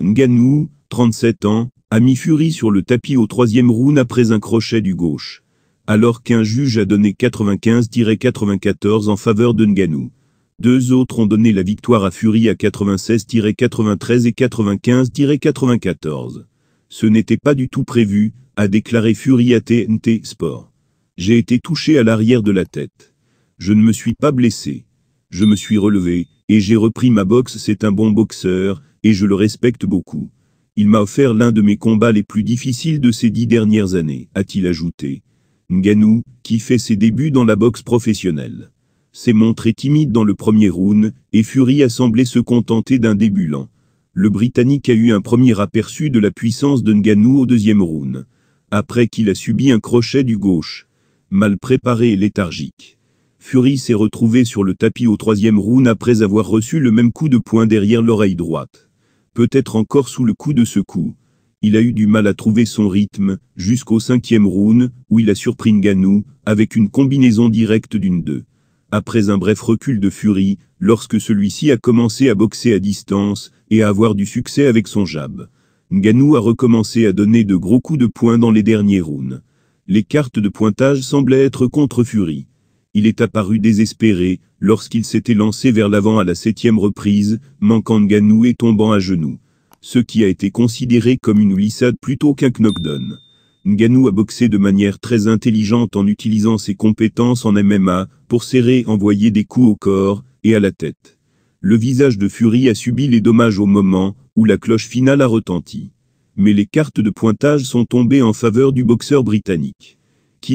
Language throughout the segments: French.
Nganou, 37 ans, a mis Fury sur le tapis au troisième round après un crochet du gauche, alors qu'un juge a donné 95-94 en faveur de Nganou. Deux autres ont donné la victoire à Fury à 96-93 et 95-94. Ce n'était pas du tout prévu, a déclaré Fury à TNT Sport. J'ai été touché à l'arrière de la tête. Je ne me suis pas blessé. Je me suis relevé, et j'ai repris ma boxe. C'est un bon boxeur, et je le respecte beaucoup. Il m'a offert l'un de mes combats les plus difficiles de ces dix dernières années, a-t-il ajouté. Nganou, qui fait ses débuts dans la boxe professionnelle, s'est montré timide dans le premier round, et Fury a semblé se contenter d'un début lent. Le Britannique a eu un premier aperçu de la puissance de Nganou au deuxième round, après qu'il a subi un crochet du gauche, mal préparé et léthargique. Fury s'est retrouvé sur le tapis au troisième round après avoir reçu le même coup de poing derrière l'oreille droite peut-être encore sous le coup de ce coup. Il a eu du mal à trouver son rythme, jusqu'au cinquième round, où il a surpris Nganou, avec une combinaison directe d'une deux. Après un bref recul de Fury, lorsque celui-ci a commencé à boxer à distance, et à avoir du succès avec son jab. Nganou a recommencé à donner de gros coups de poing dans les derniers rounds. Les cartes de pointage semblaient être contre Fury il est apparu désespéré, lorsqu'il s'était lancé vers l'avant à la septième reprise, manquant Nganou et tombant à genoux. Ce qui a été considéré comme une lissade plutôt qu'un knockdown. Nganou a boxé de manière très intelligente en utilisant ses compétences en MMA, pour serrer et envoyer des coups au corps, et à la tête. Le visage de Fury a subi les dommages au moment, où la cloche finale a retenti. Mais les cartes de pointage sont tombées en faveur du boxeur britannique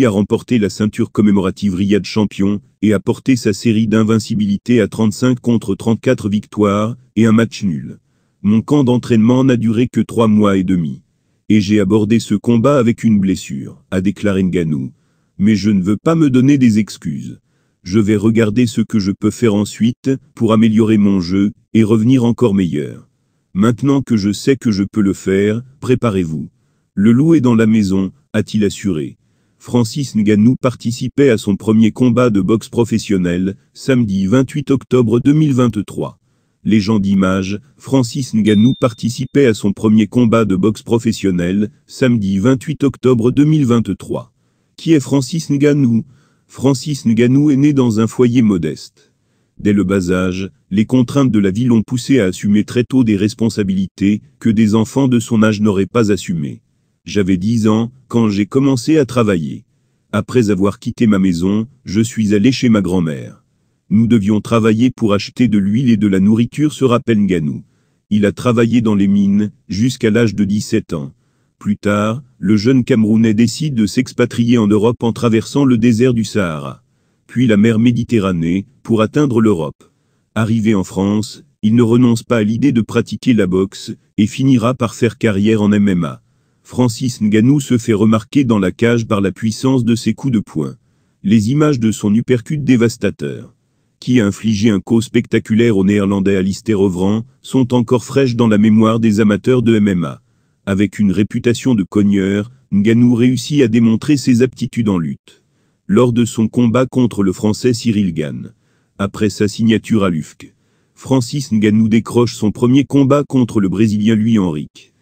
a remporté la ceinture commémorative Riyad Champion et a porté sa série d'invincibilité à 35 contre 34 victoires et un match nul. Mon camp d'entraînement n'a duré que trois mois et demi. Et j'ai abordé ce combat avec une blessure, a déclaré Nganou. Mais je ne veux pas me donner des excuses. Je vais regarder ce que je peux faire ensuite pour améliorer mon jeu et revenir encore meilleur. Maintenant que je sais que je peux le faire, préparez-vous. Le loup est dans la maison, a-t-il assuré. Francis Nganou participait à son premier combat de boxe professionnel, samedi 28 octobre 2023. gens image, Francis Nganou participait à son premier combat de boxe professionnel, samedi 28 octobre 2023. Qui est Francis Nganou Francis Nganou est né dans un foyer modeste. Dès le bas âge, les contraintes de la vie l'ont poussé à assumer très tôt des responsabilités que des enfants de son âge n'auraient pas assumées. J'avais 10 ans quand j'ai commencé à travailler. Après avoir quitté ma maison, je suis allé chez ma grand-mère. Nous devions travailler pour acheter de l'huile et de la nourriture sur rappelle Ganou. Il a travaillé dans les mines, jusqu'à l'âge de 17 ans. Plus tard, le jeune Camerounais décide de s'expatrier en Europe en traversant le désert du Sahara, puis la mer Méditerranée, pour atteindre l'Europe. Arrivé en France, il ne renonce pas à l'idée de pratiquer la boxe, et finira par faire carrière en MMA. Francis Nganou se fait remarquer dans la cage par la puissance de ses coups de poing. Les images de son uppercut dévastateur, qui a infligé un coup spectaculaire au néerlandais Alistair Ovran, sont encore fraîches dans la mémoire des amateurs de MMA. Avec une réputation de cogneur, Nganou réussit à démontrer ses aptitudes en lutte. Lors de son combat contre le français Cyril Gann, après sa signature à l'UFC, Francis Nganou décroche son premier combat contre le brésilien louis Henrique.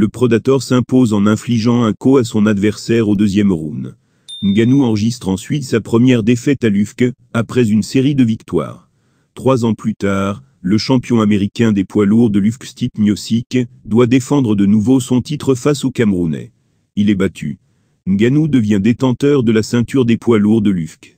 Le Predator s'impose en infligeant un coup à son adversaire au deuxième round. Nganou enregistre ensuite sa première défaite à l'UFK, après une série de victoires. Trois ans plus tard, le champion américain des poids lourds de l'UFK Steve Miocic doit défendre de nouveau son titre face au Camerounais. Il est battu. Nganou devient détenteur de la ceinture des poids lourds de l'UFK.